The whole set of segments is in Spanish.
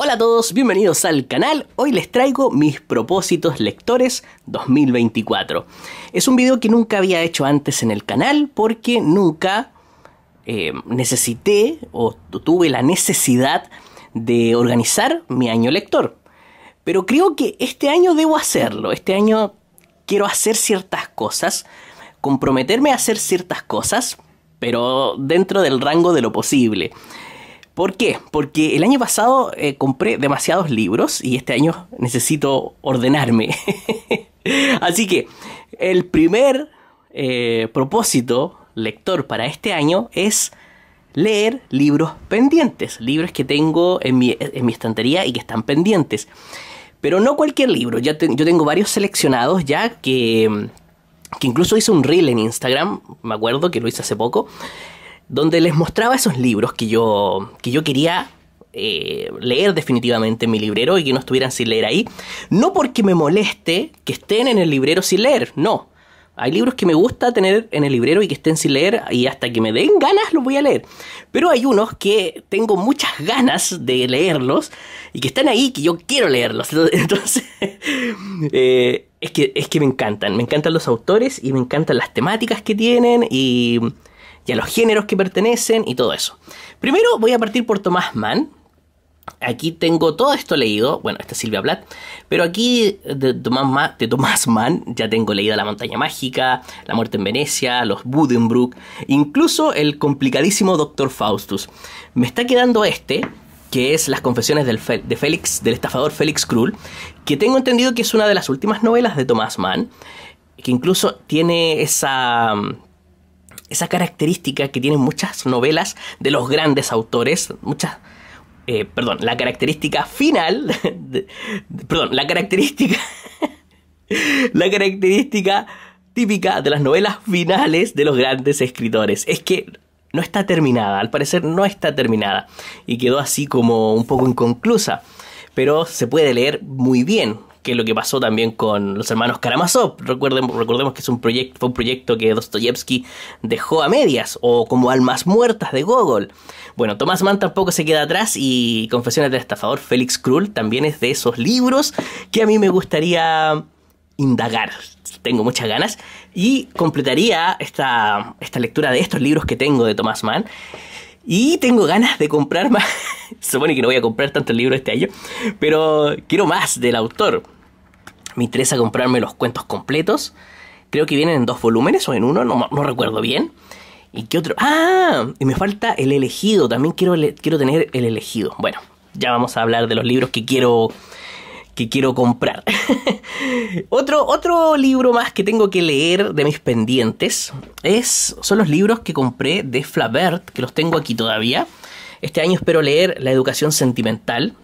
Hola a todos, bienvenidos al canal. Hoy les traigo mis propósitos lectores 2024. Es un video que nunca había hecho antes en el canal porque nunca eh, necesité o tuve la necesidad de organizar mi año lector. Pero creo que este año debo hacerlo. Este año quiero hacer ciertas cosas, comprometerme a hacer ciertas cosas, pero dentro del rango de lo posible. ¿Por qué? Porque el año pasado eh, compré demasiados libros y este año necesito ordenarme. Así que el primer eh, propósito lector para este año es leer libros pendientes, libros que tengo en mi, estantería y que están pendientes. Pero no cualquier libro, yo tengo varios seleccionados ya que, que incluso hice un reel en Instagram, me acuerdo que lo hice hace poco, donde les mostraba esos libros que yo, que yo quería eh, leer definitivamente en mi librero y que no estuvieran sin leer ahí. No porque me moleste que estén en el librero sin leer, no. Hay libros que me gusta tener en el librero y que estén sin leer y hasta que me den ganas los voy a leer. Pero hay unos que tengo muchas ganas de leerlos y que están ahí que yo quiero leerlos. Entonces, eh, es, que, es que me encantan. Me encantan los autores y me encantan las temáticas que tienen y y a los géneros que pertenecen y todo eso. Primero voy a partir por Tomás Mann. Aquí tengo todo esto leído, bueno, esta es Silvia Blatt. pero aquí de Tomás, Mann, ya tengo leído La Montaña Mágica, La Muerte en Venecia, Los Buddenbrook, incluso el complicadísimo Doctor Faustus. Me está quedando este, que es Las Confesiones del, de del estafador Félix Krull, que tengo entendido que es una de las últimas novelas de Thomas Mann, que incluso tiene esa esa característica que tienen muchas novelas de los grandes autores, muchas... Eh, perdón, la característica final... perdón, la característica... la característica típica de las novelas finales de los grandes escritores. Es que no está terminada, al parecer no está terminada. Y quedó así como un poco inconclusa. Pero se puede leer muy bien que lo que pasó también con los hermanos Karamazov. Recuerden, recordemos que es un proyecto, fue un proyecto que Dostoyevsky dejó a medias, o como almas muertas de Gogol. Bueno, Tomás Mann tampoco se queda atrás y Confesiones del Estafador, Félix Krull, también es de esos libros que a mí me gustaría indagar. Tengo muchas ganas. Y completaría esta, esta lectura de estos libros que tengo de Tomás Mann. Y tengo ganas de comprar más. Supone que no voy a comprar tantos libros este año, pero quiero más del autor me interesa comprarme los cuentos completos. Creo que vienen en dos volúmenes o en uno, no, recuerdo bien. ¿Y qué otro? Ah, y me falta el elegido, también quiero, tener el elegido. Bueno, ya vamos a hablar de los libros que quiero que quiero comprar. otro, otro libro más que tengo que leer de mis pendientes es, son los libros que compré de Flavert, que los tengo aquí todavía. Este año espero leer La educación sentimental,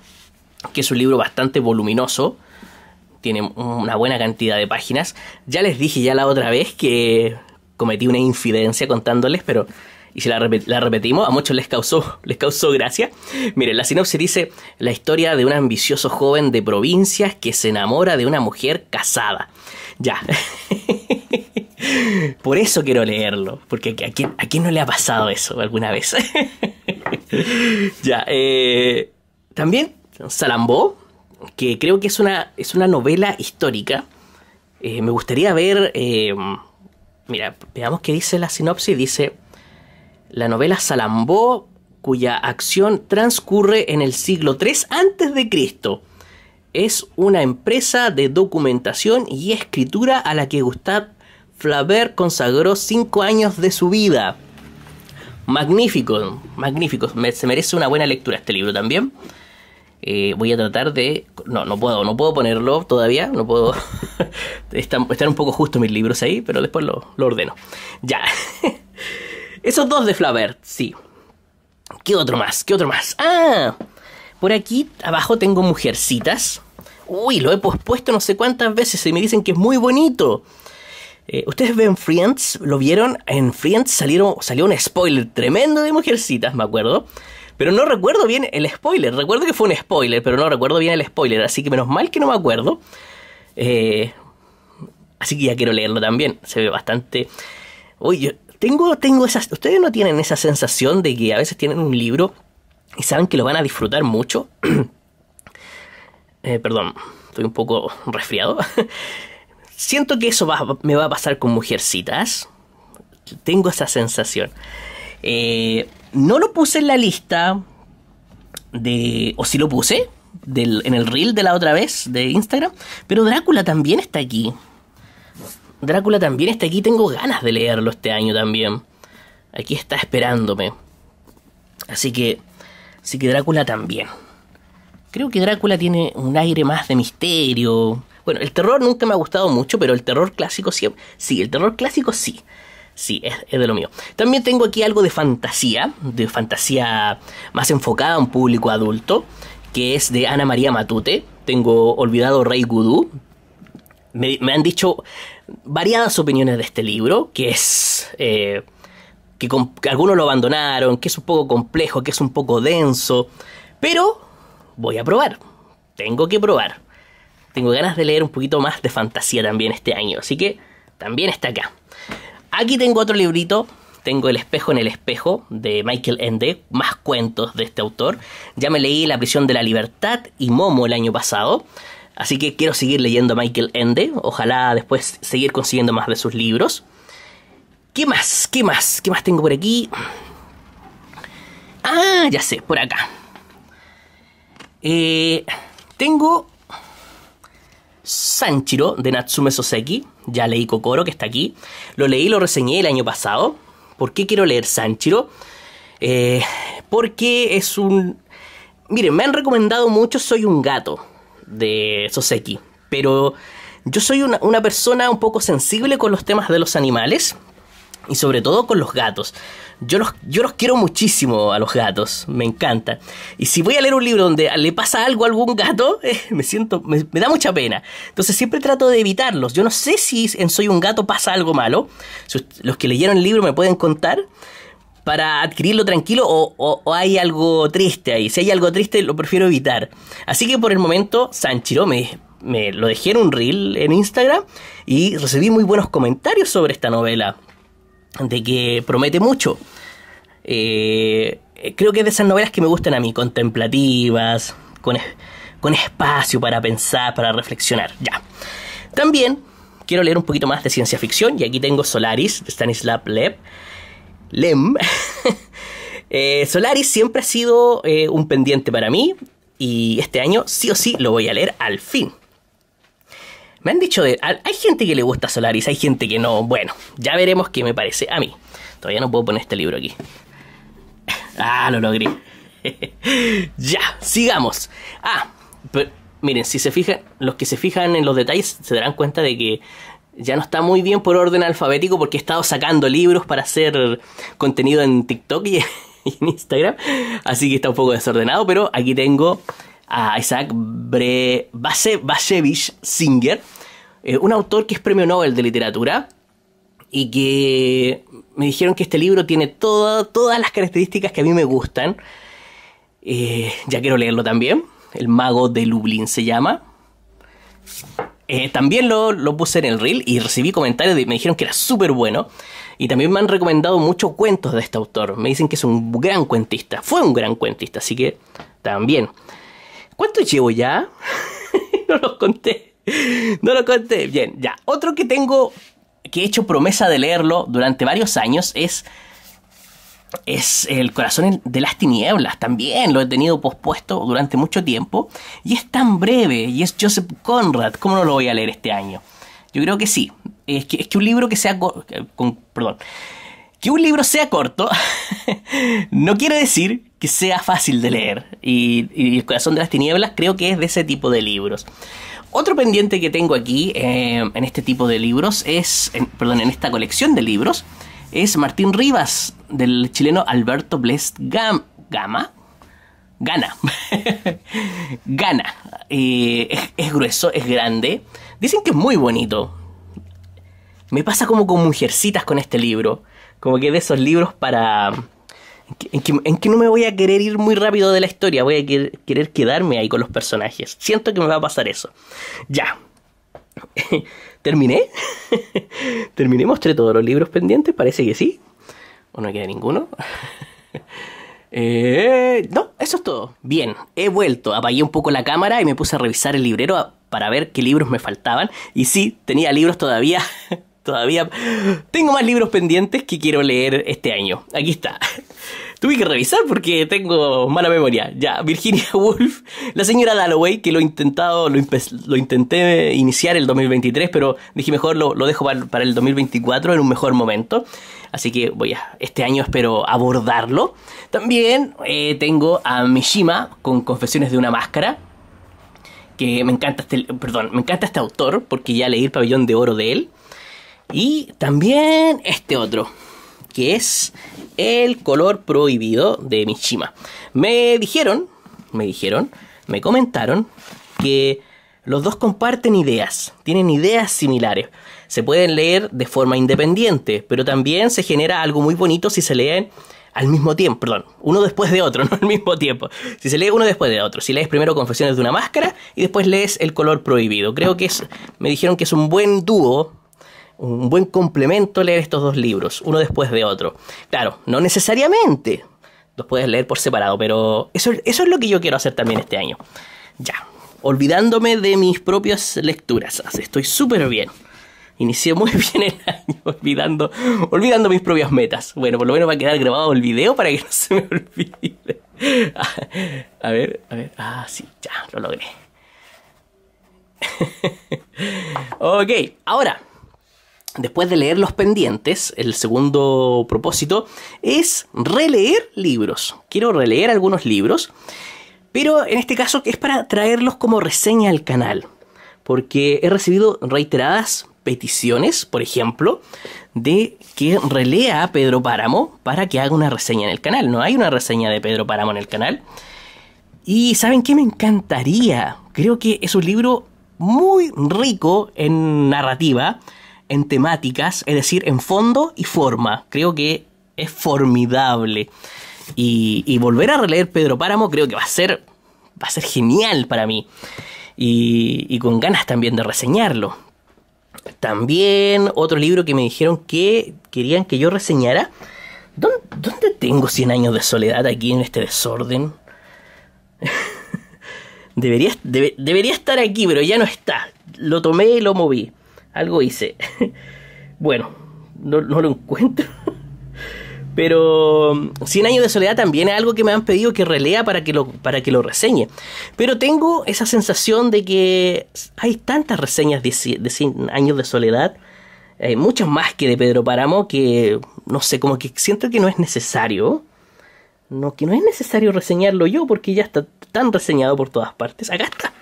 que es un libro bastante voluminoso tiene una buena cantidad de páginas. Ya les dije ya la otra vez que cometí una infidencia contándoles, pero y si la, repetimos, a muchos les causó, les causó gracia. Miren, la sinopsis dice la historia de un ambicioso joven de provincias que se enamora de una mujer casada. Ya. Por eso quiero leerlo, porque ¿a quién, ¿a quién no le ha pasado eso alguna vez? ya, eh, también Salambó que creo que es una, novela histórica. Eh, me gustaría ver, eh, mira, veamos qué dice la sinopsis. Dice, la novela Salambó, cuya acción transcurre en el siglo III a.C. Es una empresa de documentación y escritura a la que Gustave Flaubert consagró cinco años de su vida. Magnífico, magnífico. se merece una buena lectura este libro también. Eh, voy a tratar de... No, no puedo, no puedo ponerlo todavía, no puedo... están, un poco justos mis libros ahí, pero después lo, lo ordeno. Ya. Esos dos de Flaubert. sí. ¿Qué otro más? ¿Qué otro más? Ah, por aquí abajo tengo Mujercitas. Uy, lo he pospuesto no sé cuántas veces y me dicen que es muy bonito. Eh, Ustedes ven Friends, lo vieron, en Friends salió un spoiler tremendo de Mujercitas, me acuerdo. Pero no recuerdo bien el spoiler. Recuerdo que fue un spoiler, pero no recuerdo bien el spoiler. Así que menos mal que no me acuerdo. Eh, así que ya quiero leerlo también. Se ve bastante. Uy, yo tengo, tengo esas. ¿Ustedes no tienen esa sensación de que a veces tienen un libro y saben que lo van a disfrutar mucho? eh, perdón, estoy un poco resfriado. Siento que eso me va a pasar con mujercitas. Tengo esa sensación. Eh, no lo puse en la lista de. O si lo puse. en el reel de la otra vez de Instagram. Pero Drácula también está aquí. Drácula también está aquí. Tengo ganas de leerlo este año también. Aquí está esperándome. Así que. Así que Drácula también. Creo que Drácula tiene un aire más de misterio. Bueno, el terror nunca me ha gustado mucho, pero el terror clásico siempre. Sí, el terror clásico sí. Sí, es, de lo mío. También tengo aquí algo de fantasía, de fantasía más enfocada a un público adulto, que es de Ana María Matute. Tengo Olvidado Rey Gudú. Me, han dicho variadas opiniones de este libro, que es... Eh, que algunos lo abandonaron, que es un poco complejo, que es un poco denso, pero voy a probar. Tengo que probar. Tengo ganas de leer un poquito más de fantasía también este año, así que también está acá. Aquí tengo otro librito. Tengo El espejo en el espejo de Michael Ende, más cuentos de este autor. Ya me leí La prisión de la libertad y Momo el año pasado. Así que quiero seguir leyendo a Michael Ende. Ojalá después seguir consiguiendo más de sus libros. ¿Qué más? ¿Qué más? ¿Qué más tengo por aquí? Ah, ya sé, por acá. Eh, tengo Sanchiro de Natsume Soseki. Ya leí Kokoro, que está aquí. Lo leí, lo reseñé el año pasado. ¿Por qué quiero leer Sanchiro? Eh, porque es un... Miren, me han recomendado mucho Soy un gato de Soseki. Pero yo soy una, una persona un poco sensible con los temas de los animales. Y sobre todo con los gatos. Yo los, yo los quiero muchísimo a los gatos, me encanta. Y si voy a leer un libro donde le pasa algo a algún gato, eh, me siento, me, da mucha pena. Entonces siempre trato de evitarlos. Yo no sé si en Soy un gato pasa algo malo. los que leyeron el libro me pueden contar para adquirirlo tranquilo o, o, hay algo triste ahí. Si hay algo triste lo prefiero evitar. Así que por el momento Sanchiro me, me lo dejé en un reel en Instagram y recibí muy buenos comentarios sobre esta novela de que promete mucho. Eh, creo que es de esas novelas que me gustan a mí, contemplativas, con, espacio para pensar, para reflexionar. Ya. También quiero leer un poquito más de ciencia ficción y aquí tengo Solaris de Stanislav Lem. Lem. Eh, Solaris siempre ha sido eh, un pendiente para mí y este año sí o sí lo voy a leer al fin. Me han dicho de. Hay gente que le gusta Solaris, hay gente que no. Bueno, ya veremos qué me parece a mí. Todavía no puedo poner este libro aquí. Ah, lo logré. ya, sigamos. Ah, pero, miren, si se fijan, los que se fijan en los detalles se darán cuenta de que ya no está muy bien por orden alfabético porque he estado sacando libros para hacer contenido en TikTok y en Instagram. Así que está un poco desordenado, pero aquí tengo a Isaac Bre Basevich Singer, eh, un autor que es premio Nobel de literatura y que me dijeron que este libro tiene todas las características que a mí me gustan. Eh, ya quiero leerlo también. El mago de Lublin se llama. Eh, también lo, puse en el reel y recibí comentarios y me dijeron que era súper bueno. Y también me han recomendado muchos cuentos de este autor. Me dicen que es un gran cuentista. Fue un gran cuentista, así que también. ¿Cuánto llevo ya? no lo conté. No lo conté. Bien, ya. Otro que tengo, que he hecho promesa de leerlo durante varios años es... Es El corazón de las tinieblas, también lo he tenido pospuesto durante mucho tiempo. Y es tan breve, y es Joseph Conrad, ¿cómo no lo voy a leer este año? Yo creo que sí. Es que, es que un libro que sea... Con, perdón que un libro sea corto no quiere decir que sea fácil de leer. Y, El corazón de las tinieblas creo que es de ese tipo de libros. Otro pendiente que tengo aquí eh, en este tipo de libros es, perdón, en esta colección de libros, es Martín Rivas, del chileno Alberto Blest Gama. Gana. Gana. Eh, es, grueso, es grande. Dicen que es muy bonito. Me pasa como con mujercitas con este libro. Como que de esos libros para... En que, no me voy a querer ir muy rápido de la historia, voy a querer, quedarme ahí con los personajes. Siento que me va a pasar eso. Ya. ¿Terminé? ¿Terminé? ¿Mostré todos los libros pendientes? Parece que sí. ¿O no queda ninguno? Eh, no, eso es todo. Bien, he vuelto, apagué un poco la cámara y me puse a revisar el librero para ver qué libros me faltaban. Y sí, tenía libros todavía todavía tengo más libros pendientes que quiero leer este año. Aquí está. Tuve que revisar porque tengo mala memoria. Ya, Virginia Woolf, la señora Dalloway, que lo intentado, lo, intenté iniciar el 2023, pero dije mejor lo, dejo para, el 2024 en un mejor momento. Así que voy a, este año espero abordarlo. También eh, tengo a Mishima con Confesiones de una Máscara, que me encanta este, perdón, me encanta este autor porque ya leí el pabellón de oro de él. Y también este otro, que es el color prohibido de Mishima. Me dijeron, me dijeron, me comentaron que los dos comparten ideas, tienen ideas similares. Se pueden leer de forma independiente, pero también se genera algo muy bonito si se leen al mismo tiempo, perdón, uno después de otro, no al mismo tiempo. Si se lee uno después de otro, si lees primero Confesiones de una máscara y después lees El color prohibido. Creo que es, me dijeron que es un buen dúo un buen complemento leer estos dos libros, uno después de otro. Claro, no necesariamente los puedes leer por separado, pero eso, eso es lo que yo quiero hacer también este año. Ya, olvidándome de mis propias lecturas, estoy súper bien. Inicié muy bien el año olvidando, olvidando mis propias metas. Bueno, por lo menos va a quedar grabado el video para que no se me olvide. A ver, a ver. Ah, sí, ya, lo logré. ok, ahora después de leer los pendientes, el segundo propósito es releer libros. Quiero releer algunos libros, pero en este caso es para traerlos como reseña al canal, porque he recibido reiteradas peticiones, por ejemplo, de que relea a Pedro Páramo para que haga una reseña en el canal. No hay una reseña de Pedro Páramo en el canal. Y ¿saben qué me encantaría? Creo que es un libro muy rico en narrativa, en temáticas, es decir, en fondo y forma. Creo que es formidable. Y, volver a releer Pedro Páramo creo que va a ser, va a ser genial para mí. Y, con ganas también de reseñarlo. También otro libro que me dijeron que querían que yo reseñara. ¿Dónde, tengo 100 años de soledad aquí en este desorden? debería estar aquí, pero ya no está. Lo tomé y lo moví algo hice. bueno, no, lo encuentro. Pero mm, Cien años de soledad también es algo que me han pedido que relea para que lo, para que lo reseñe. Pero tengo esa sensación de que hay tantas reseñas de, 100 años de soledad, eh, muchas más que de Pedro Páramo, que no sé, como que siento que no es necesario. No, que no es necesario reseñarlo yo porque ya está tan reseñado por todas partes. Acá está.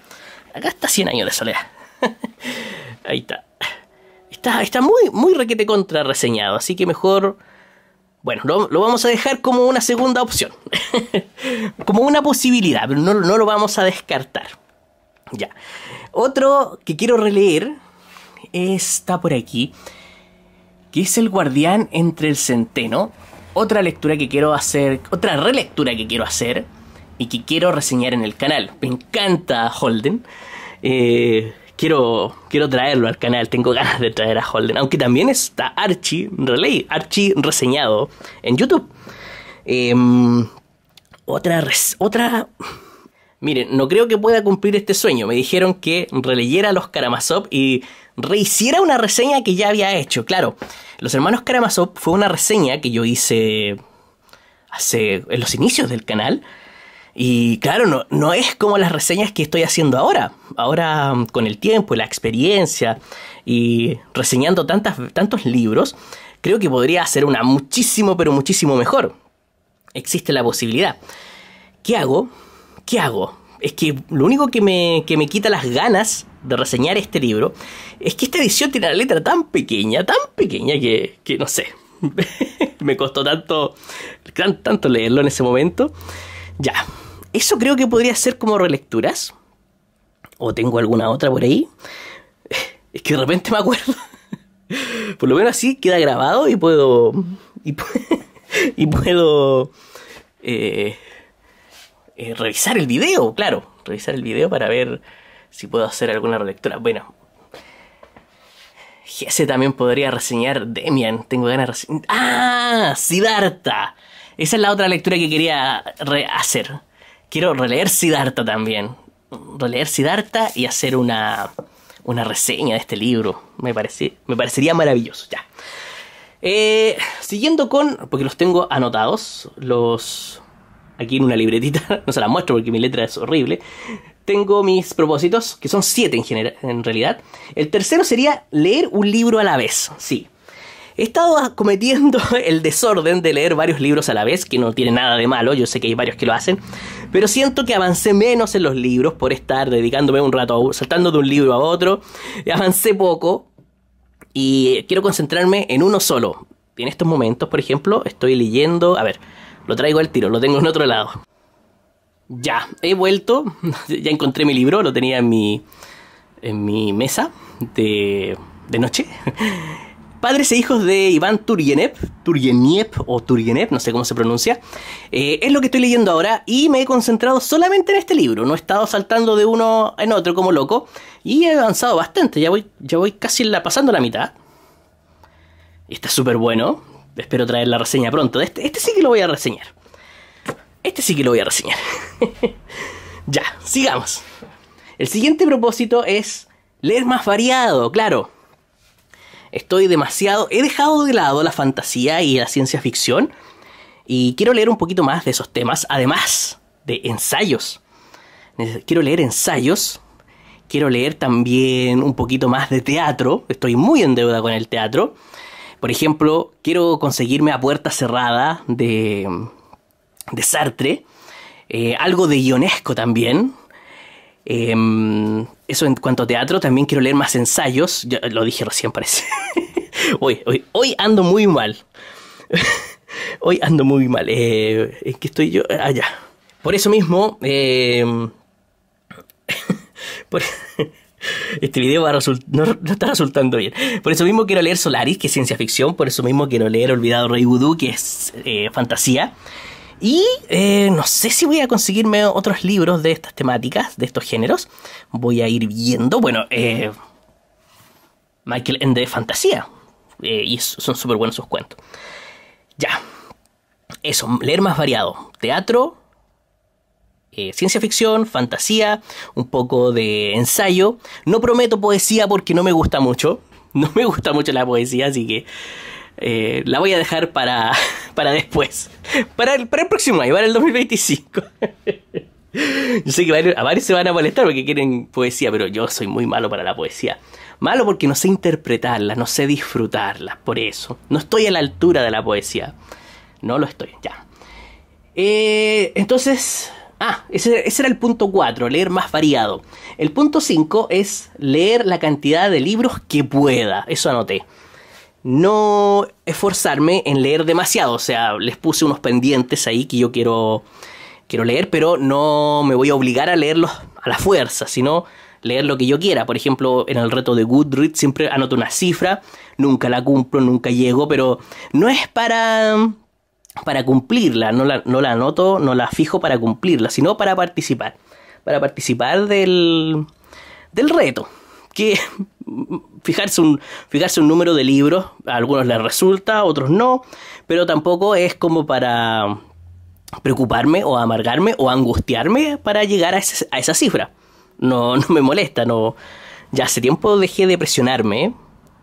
Acá está 100 años de soledad. Ahí está está, muy, muy requete contra reseñado, así que mejor... Bueno, lo, vamos a dejar como una segunda opción, como una posibilidad, pero no, no lo vamos a descartar. Ya. Otro que quiero releer está por aquí, que es El guardián entre el centeno. Otra lectura que quiero hacer, otra relectura que quiero hacer y que quiero reseñar en el canal. Me encanta Holden. Eh, quiero, traerlo al canal, tengo ganas de traer a Holden, aunque también está Archie reley Archie reseñado en YouTube. Em, otra, otra... Miren, no creo que pueda cumplir este sueño. Me dijeron que releyera los Karamazov y rehiciera una reseña que ya había hecho. Claro, Los Hermanos Karamazov fue una reseña que yo hice hace en los inicios del canal y claro, no, no es como las reseñas que estoy haciendo ahora. Ahora con el tiempo, la experiencia y reseñando tantas, tantos libros, creo que podría hacer una muchísimo, pero muchísimo mejor. Existe la posibilidad. ¿Qué hago? ¿Qué hago? Es que lo único que me, que me quita las ganas de reseñar este libro es que esta edición tiene la letra tan pequeña, tan pequeña que, que no sé. me costó tanto, tanto leerlo en ese momento. Ya, eso creo que podría ser como relecturas. O tengo alguna otra por ahí. Es que de repente me acuerdo. Por lo menos así queda grabado y puedo. Y, puedo. Eh, eh, revisar el video, claro. Revisar el video para ver si puedo hacer alguna relectura. Bueno. Ese también podría reseñar Demian. Tengo ganas de reseñar. ¡Ah! Sidarta Esa es la otra lectura que quería rehacer quiero releer Siddhartha también. Releer Siddhartha y hacer una, reseña de este libro. Me, parece, me parecería maravilloso, ya. Eh, siguiendo con, porque los tengo anotados, los aquí en una libretita, no se las muestro porque mi letra es horrible. Tengo mis propósitos, que son siete en, en realidad. El tercero sería leer un libro a la vez, sí. He estado cometiendo el desorden de leer varios libros a la vez, que no tiene nada de malo, yo sé que hay varios que lo hacen, pero siento que avancé menos en los libros por estar dedicándome un rato, saltando de un libro a otro, avancé poco y quiero concentrarme en uno solo. En estos momentos, por ejemplo, estoy leyendo, a ver, lo traigo al tiro, lo tengo en otro lado. Ya, he vuelto, ya encontré mi libro, lo tenía en mi, en mi mesa de, de noche. Padres e hijos de Iván Turgenev, Turgeniev o Turgenev, no sé cómo se pronuncia, eh, es lo que estoy leyendo ahora y me he concentrado solamente en este libro, no he estado saltando de uno en otro como loco y he avanzado bastante, ya voy, ya voy casi la, pasando la mitad. está súper bueno, espero traer la reseña pronto, este, este sí que lo voy a reseñar. Este sí que lo voy a reseñar. ya, sigamos. El siguiente propósito es leer más variado, claro. Estoy demasiado... He dejado de lado la fantasía y la ciencia ficción y quiero leer un poquito más de esos temas, además de ensayos. Quiero leer ensayos, quiero leer también un poquito más de teatro, estoy muy en deuda con el teatro. Por ejemplo, quiero conseguirme a puerta cerrada de, de Sartre, eh, algo de Ionesco también, Em, eso en cuanto a teatro, también quiero leer más ensayos. lo dije recién, parece. hoy, hoy, hoy ando muy mal. hoy ando muy mal. Eh, ¿En qué estoy yo? Allá. Ah, por eso mismo, em, este video no, está resultando bien. Por eso mismo quiero leer Solaris, que es ciencia ficción. Por eso mismo quiero leer Olvidado Rey Voodoo, que es eh, fantasía. Y eh, no sé si voy a conseguirme otros libros de estas temáticas, de estos géneros. Voy a ir viendo, bueno, eh, Michael Ende de Fantasía. Eh, y son súper buenos sus cuentos. Ya. Eso, leer más variado. Teatro, ciencia ficción, fantasía, un poco de ensayo. No prometo poesía porque no me gusta mucho. No me gusta mucho la poesía, así que eh, la voy a dejar para, para después. Para el, el próximo año, para el 2025. yo sé que a varios se van a molestar porque quieren poesía, pero yo soy muy malo para la poesía. Malo porque no sé interpretarla, no sé disfrutarla, por eso. No estoy a la altura de la poesía. No lo estoy, ya. Eh, entonces, ah, ese, ese era el punto 4, leer más variado. El punto 5 es leer la cantidad de libros que pueda, eso anoté no esforzarme en leer demasiado. O sea, les puse unos pendientes ahí que yo quiero, quiero leer, pero no me voy a obligar a leerlos a la fuerza, sino leer lo que yo quiera. Por ejemplo, en el reto de Goodreads siempre anoto una cifra, nunca la cumplo, nunca llego, pero no es para para cumplirla, no la, no la anoto, no la fijo para cumplirla, sino para participar, para participar del, del reto, que fijarse un, fijarse un número de libros, a algunos les resulta, otros no, pero tampoco es como para preocuparme o amargarme o angustiarme para llegar a, esa cifra. No, no me molesta, no. Ya hace tiempo dejé de presionarme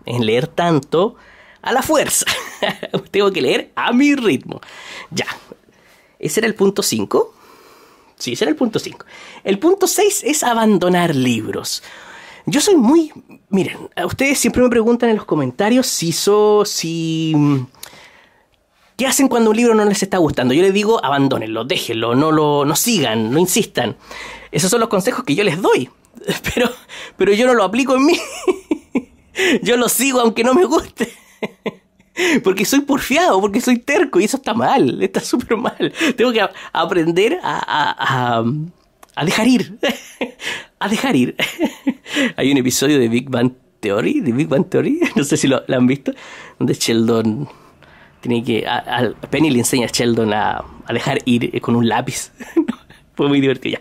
en leer tanto a la fuerza. Tengo que leer a mi ritmo. Ya. Ese era el punto 5. Sí, ese era el punto 5. El punto 6 es abandonar libros. Yo soy muy. Miren, a ustedes siempre me preguntan en los comentarios si so, si. Mm, ¿Qué hacen cuando un libro no les está gustando? Yo les digo, abandónenlo, déjenlo, no lo no sigan, no insistan. Esos son los consejos que yo les doy. Pero, pero yo no lo aplico en mí. Yo lo sigo aunque no me guste. Porque soy porfiado, porque soy terco y eso está mal, está súper mal. Tengo que aprender a a dejar ir, a dejar ir. Hay un episodio de Big Bang Theory, de Big Bang Theory, no sé si lo, han visto, donde Sheldon tiene que, a, Penny le enseña a Sheldon a, dejar ir eh, con un lápiz. Fue muy divertido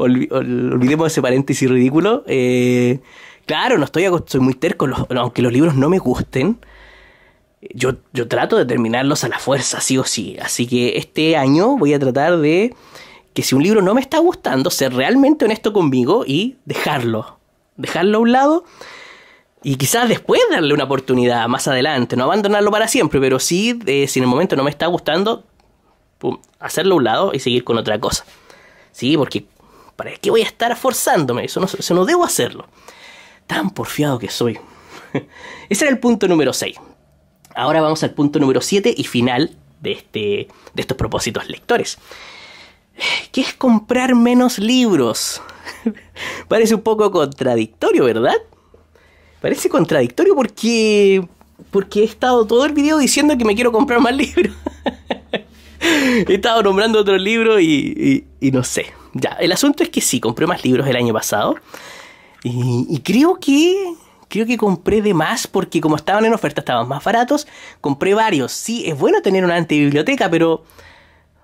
olvidemos ese paréntesis ridículo. Eh, claro, no estoy, soy muy terco, aunque los libros no me gusten. Yo, yo, trato de terminarlos a la fuerza, sí o sí. Así que este año voy a tratar de que si un libro no me está gustando, ser realmente honesto conmigo y dejarlo. Dejarlo a un lado y quizás después darle una oportunidad más adelante, no abandonarlo para siempre, pero sí, eh, si en el momento no me está gustando, hacerlo a un lado y seguir con otra cosa. Sí, porque ¿para qué voy a estar forzándome? Eso no, no debo hacerlo. Tan porfiado que soy. Ese era el punto número 6. Ahora vamos al punto número 7 y final de, este, de estos propósitos lectores. ¿Qué es comprar menos libros. Parece un poco contradictorio, ¿verdad? Parece contradictorio porque porque he estado todo el video diciendo que me quiero comprar más libros. he estado nombrando otro libro y, y, no sé. Ya, el asunto es que sí, compré más libros el año pasado. Y, y, creo que. Creo que compré de más porque como estaban en oferta, estaban más baratos. Compré varios. Sí, es bueno tener una antibiblioteca, pero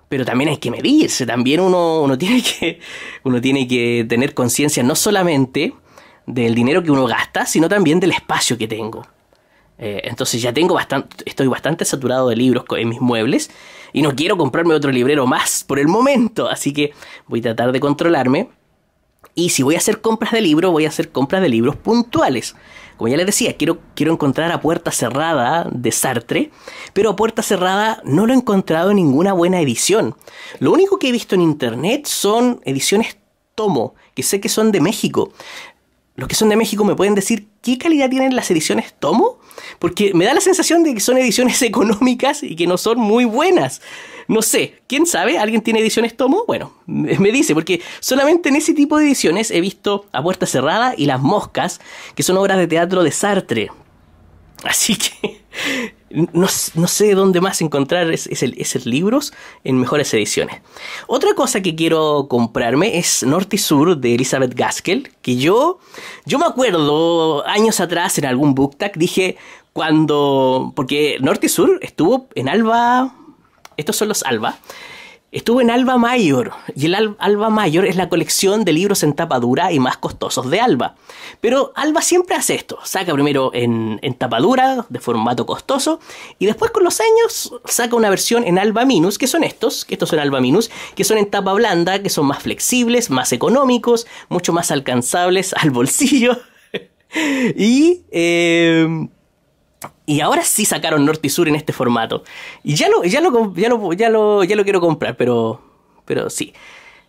pero también hay que medirse, también uno, tiene, que, uno tiene que tener conciencia no solamente del dinero que uno gasta, sino también del espacio que tengo. Eh, entonces ya tengo bastante, estoy bastante saturado de libros en mis muebles y no quiero comprarme otro librero más por el momento, así que voy a tratar de controlarme. Y si voy a hacer compras de libros, voy a hacer compras de libros puntuales. Como ya les decía, quiero, quiero encontrar a Puerta Cerrada de Sartre, pero a Puerta Cerrada no lo he encontrado en ninguna buena edición. Lo único que he visto en internet son ediciones tomo, que sé que son de México los que son de México me pueden decir qué calidad tienen las ediciones tomo, porque me da la sensación de que son ediciones económicas y que no son muy buenas. No sé, quién sabe, alguien tiene ediciones tomo, bueno, me dice, porque solamente en ese tipo de ediciones he visto A Puerta Cerrada y Las Moscas, que son obras de teatro de Sartre, Así que no, no, sé dónde más encontrar esos libros en mejores ediciones. Otra cosa que quiero comprarme es Norte y Sur de Elizabeth Gaskell, que yo, yo me acuerdo años atrás en algún booktag dije cuando, porque Norte y Sur estuvo en Alba, estos son los Alba, Estuve en Alba Mayor, y el Alba Mayor es la colección de libros en tapa dura y más costosos de Alba. Pero Alba siempre hace esto, saca primero en, tapa dura, de formato costoso, y después con los años saca una versión en Alba Minus, que son estos, que estos son Alba Minus, que son en tapa blanda, que son más flexibles, más económicos, mucho más alcanzables al bolsillo. y... Eh, y ahora sí sacaron norte y sur en este formato. Y ya lo, ya lo, ya ya quiero comprar, pero, pero sí.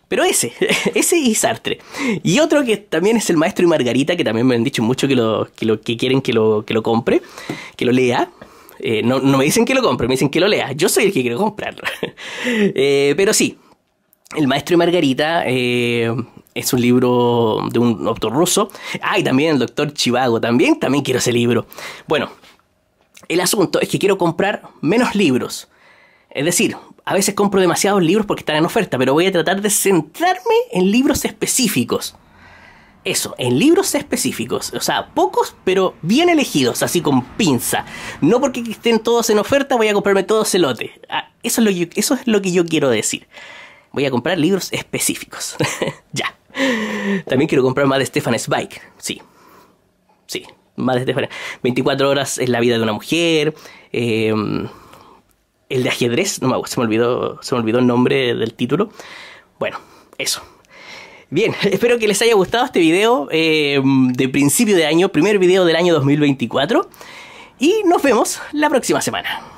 Pero ese, ese y Sartre. Y otro que también es el Maestro y Margarita, que también me han dicho mucho que lo que, quieren que lo, que lo compre, que lo lea. Eh, no, me dicen que lo compre, me dicen que lo lea. Yo soy el que quiero comprarlo. Eh, pero sí, el Maestro y Margarita eh, es un libro de un autor ruso. Ah, y también el doctor Chivago, también, también quiero ese libro. Bueno, el asunto es que quiero comprar menos libros. Es decir, a veces compro demasiados libros porque están en oferta, pero voy a tratar de centrarme en libros específicos. Eso, en libros específicos. O sea, pocos, pero bien elegidos, así con pinza. No porque estén todos en oferta voy a comprarme todo celote. lote. Ah, eso, es lo eso es lo que yo quiero decir. Voy a comprar libros específicos. ya. También quiero comprar más de Stefan Zweig. Sí. Sí, más de 24 horas es la vida de una mujer. Eh, el de ajedrez, no me se me olvidó, se me olvidó el nombre del título. Bueno, eso. Bien, espero que les haya gustado este video eh, de principio de año, primer video del año 2024. Y nos vemos la próxima semana.